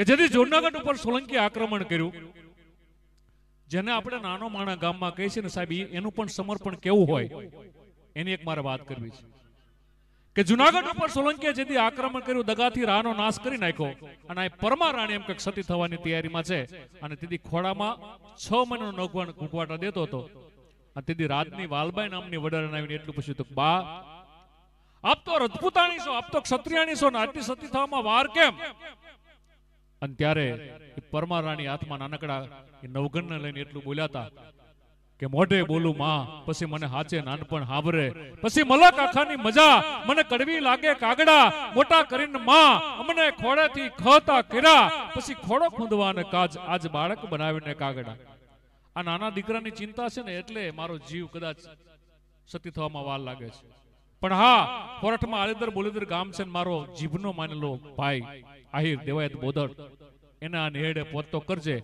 કે જેથી જૂનાગઢ ઉપર સોલંકી આક્રમણ કર્યું જેને આપણે નાનો માણા ગામમાં કહે છે ને સાહેબ એનું પણ સમર્પણ કેવું હોય એની એક મારે વાત કરવી છે કે જુનાગઢ ઉપર સોલંકીએ જેથી આક્રમણ કર્યું દગાથી રાનો નાશ કરી નાખ્યો અને આ પરમા રાણી એમ કંઈક સતી થવાની તૈયારીમાં છે અને તેથી ખોડામાં છ મહિનાનો નોગવાણ ઘૂંટવાટા દેતો હતો અને તેથી રાતની વાલબાઈ નામની વડર આવીને એટલું પૂછ્યું તો બા આપતો તો રજપૂતાણી છો ને આટલી સતી થવામાં વાર કેમ અને ત્યારે પરમા રાણી હાથમાં નાનકડા એ નવઘણને લઈને એટલું બોલ્યા હતા કે મોઢે બોલું માં પછી મને હાચે નાનપણ હાંભરે પછી મલક આખાની મજા મને કડવી લાગે કાગડા મોટા કરીને માં અમને ખોળેથી ખતા કર્યા પછી ખોળો ખૂંદવાને કાજ આજ બાળક બનાવીને કાગડા આ નાના દીકરાની ચિંતા છે ને એટલે મારો જીવ કદાચ સતી થવામાં વાર લાગે છે પણ હા કોરઠમાં આલેદર બોલેદર ગામ મારો જીભનો માનેલો ભાઈ આહિર દેવાયત બોદર એના નેડે પોતો કરજે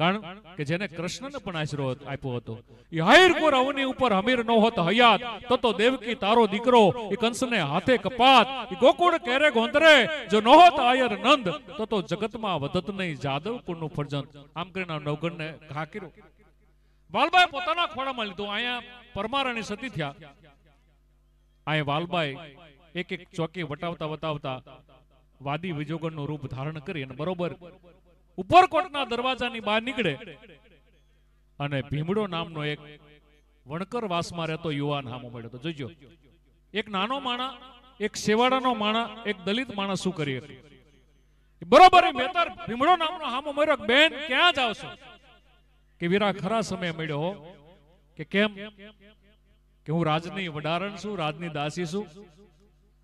કારણ કે જેને કૃષ્ણને પણ આશરો આપ્યો હતો એ આહિર કોર અવની ઉપર અમીર ન હોત હયાત તો તો દેવકી તારો દીકરો એ કંસને હાથે કપાત એ ગોકુળ કેરે ગોંદરે જો ન હોત આયર નંદ તો તો જગતમાં વધત નહીં જાદવ કુળનું ફરજન આમ કરીને નવગણને ઘા કર્યો બાલબાએ પોતાના ખોડામાં લીધો અહીંયા પરમારાની સતી થયા આ વાલબાઈ એક એક ચોકી વટાવતા વટાવતા વાદી વિજોગણનું રૂપ ધારણ કરી અને બરોબર ઉપરકોટના દરવાજાની બહાર નીકળે અને ભીમડો નામનો એક વણકર વાસમાં રહેતો યુવાન હામો મળ્યો તો જોજો એક નાનો માણા એક શેવાડાનો માણા એક દલિત માણસ શું કરી શકે બરોબર મેતર ભીમડો નામનો હામો મળ્યો બેન ક્યાં જાવ છો કે વીરા ખરા સમય મળ્યો કે કેમ કે હું રાજની વડારણ છું રાજની દાસી છું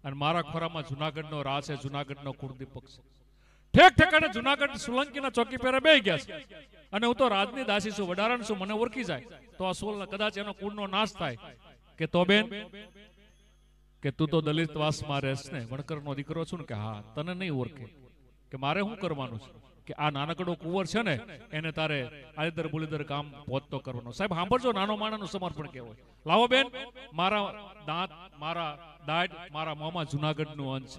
અને મારા ખોરામાં જુનાગઢનો રા છે જુનાગઢનો કુળદીપક છે ઠેક ઠેકાણે જુનાગઢ સુલંકીના ચોકી પહેરે બે ગયા છે અને હું તો રાજની દાસી છું વડારણ છું મને ઓળખી જાય તો આ સોલ કદાચ એનો કુળનો નાશ થાય કે તો બેન કે તું તો દલિત વાસમાં રહેશ ને વણકરનો દીકરો છું ને કે હા તને નહીં ઓળખે કે મારે શું કરવાનું છે કે આ નાનકડો કુંવર છે ને એને તારે આલીદર બુલીદર કામ પહોંચતો કરવાનો સાહેબ સાંભળજો નાનો માણાનું સમર્પણ કેવો લાવો બેન મારા દાંત મારા દાઢ મારા જુનાગઢ નું અંશ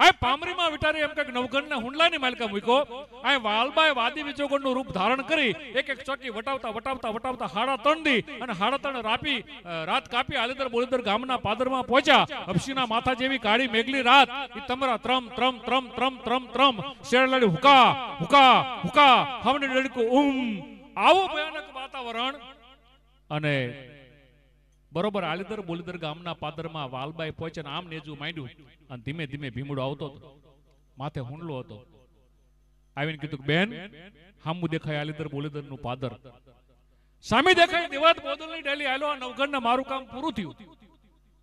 આ પામરીમાં વિટારે એમ કે નવઘણના હુંડલાની માલકા મૂક્યો આ વાલબાએ વાદી વિજોગણનું રૂપ ધારણ કરી એક એક ચોકી વટાવતા વટાવતા વટાવતા હાડા ત્રણ દી અને હાડા ત્રણ રાપી રાત કાપી આલેદર બોલેદર ગામના પાદરમાં પહોંચ્યા હપસીના માથા જેવી કાળી મેઘલી રાત એ તમારા ત્રમ ત્રમ ત્રમ ત્રમ ત્રમ ત્રમ શેરલાડી હુકા હુકા હુકા હમને ડડકું ઉમ આવું ભયાનક વાતાવરણ અને બરોબર આલીદર બોલીદર ગામના પાદરમાં વાલબાઈ પહોંચે આમ નેજું માંડ્યું અને ધીમે ધીમે ભીમડો આવતો હતો માથે હુંડલો હતો આવીને કીધું બેન હામું દેખાય આલીદર બોલીદર નું પાદર સામે દેખાય દેવાત બોદલની ડેલી આલો આ નવઘણને મારું કામ પૂરું થયું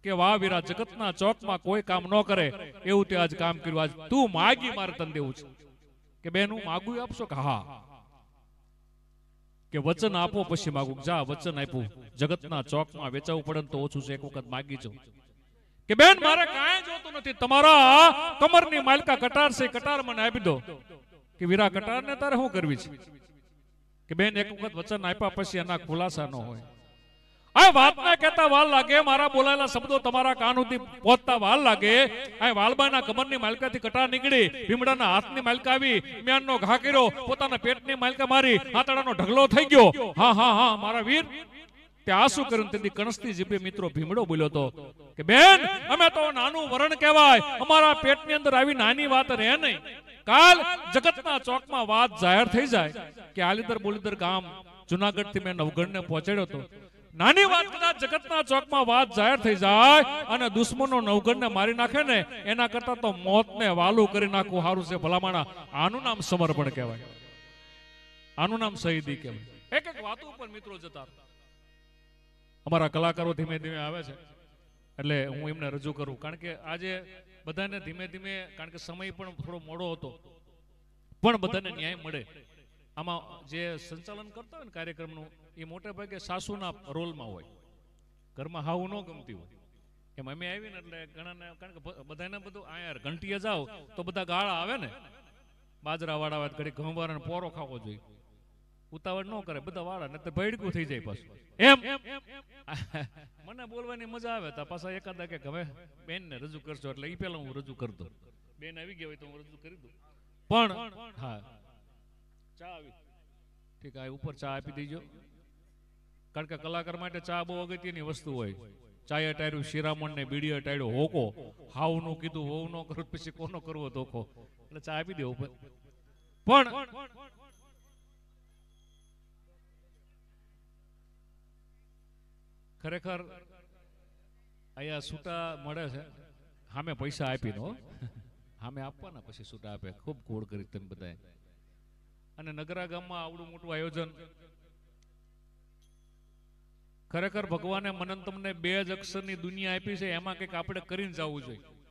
કે વાહ વીરા જગતના માં કોઈ કામ ન કરે એવું તે આજ કામ કર્યું આજ તું માગી મારે તન દેવું છે કે બેન હું માગું આપશો કે હા કે વચન આપો પછી માગું જા વચન આપ્યું જગતના ચોકમાં વેચાવું પડે તો ઓછું છે એક વખત માગી જાઉં કે બેન મારે કાંઈ જોતું નથી તમારા કમરની માલકા કટાર છે કટાર મને આપી દો કે વીરા ને તારે શું કરવી છે કે બેન એક વખત વચન આપ્યા પછી એના ખુલાસા ન હોય ઢગલો થઈ ગયો હા હા હા મારા વીર તે આ શું તેથી કણસની મિત્રો ભીમડો બોલ્યો હતો કે બેન અમે તો નાનું વરણ કહેવાય અમારા પેટની અંદર આવી નાની વાત રહે નહી કાલ જગતના ચોકમાં વાત જાહેર થઈ જાય કે આલીદર બોલીદર ગામ જુનાગઢ થી મેં નવગઢ ને પહોંચાડ્યો હતો નાની વાત કદાચ જગતના ચોકમાં વાત જાહેર થઈ જાય અને દુશ્મનો નવગણને મારી નાખે ને એના કરતા તો મોતને વાલું કરી નાખવું સારું છે ભલામાણા આનું નામ સમર્પણ કહેવાય આનું નામ શહીદી કહેવાય એક એક વાતો ઉપર મિત્રો જતા અમારા કલાકારો ધીમે ધીમે આવે છે એટલે હું એમને રજૂ કરું કારણ કે આજે બધાને ધીમે ધીમે કારણ કે સમય પણ થોડો મોડો હતો પણ બધાને ન્યાય મળે આમાં જે સંચાલન કરતા હોય ને કાર્યક્રમનું એ મોટે ભાગે સાસુના રોલમાં હોય ઘરમાં હાવ ન ગમતી હોય એમ અમે આવીને એટલે ઘણાને કારણ કે બધાને બધું આ યાર ઘંટીએ જાઓ તો બધા ગાળા આવે ને બાજરા વાળા વાત ઘડી ઘઉંવાર અને પોરો ખાવો જોઈએ ઉતાવળ ન કરે બધા વાળા ને ભેડકું થઈ જાય પાછું એમ મને બોલવાની મજા આવે તો પાછા એકાદા કે હવે બેન ને રજૂ કરશો એટલે એ પેલા હું રજૂ કરતો બેન આવી ગયા હોય તો હું રજૂ કરી દઉં પણ હા ચા આવી ઠીક આ ઉપર ચા આપી દેજો કારણ કે કલાકાર માટે ચા બહુ અગત્યની વસ્તુ હોય ચાએ ટાયરું શિરામણ ને બીડી ટાયડ્યો હોકો હાવ હાવનું કીધું હોવ નો કરો પછી કોનો કરવો ધોકો એટલે ચા આપી દે ઉપર પણ ખરેખર અહીંયા સૂટા મળે છે સામે પૈસા આપી દો સામે આપવાના પછી સૂટા આપે ખૂબ ગોળ કરી તમે બધાએ અને નગરા ગામમાં આવડું મોટું આયોજન ખરેખર ભગવાને મનન તમને બે જ અક્ષરની દુનિયા આપી છે એમાં કંઈક આપણે કરીને જવું જોઈએ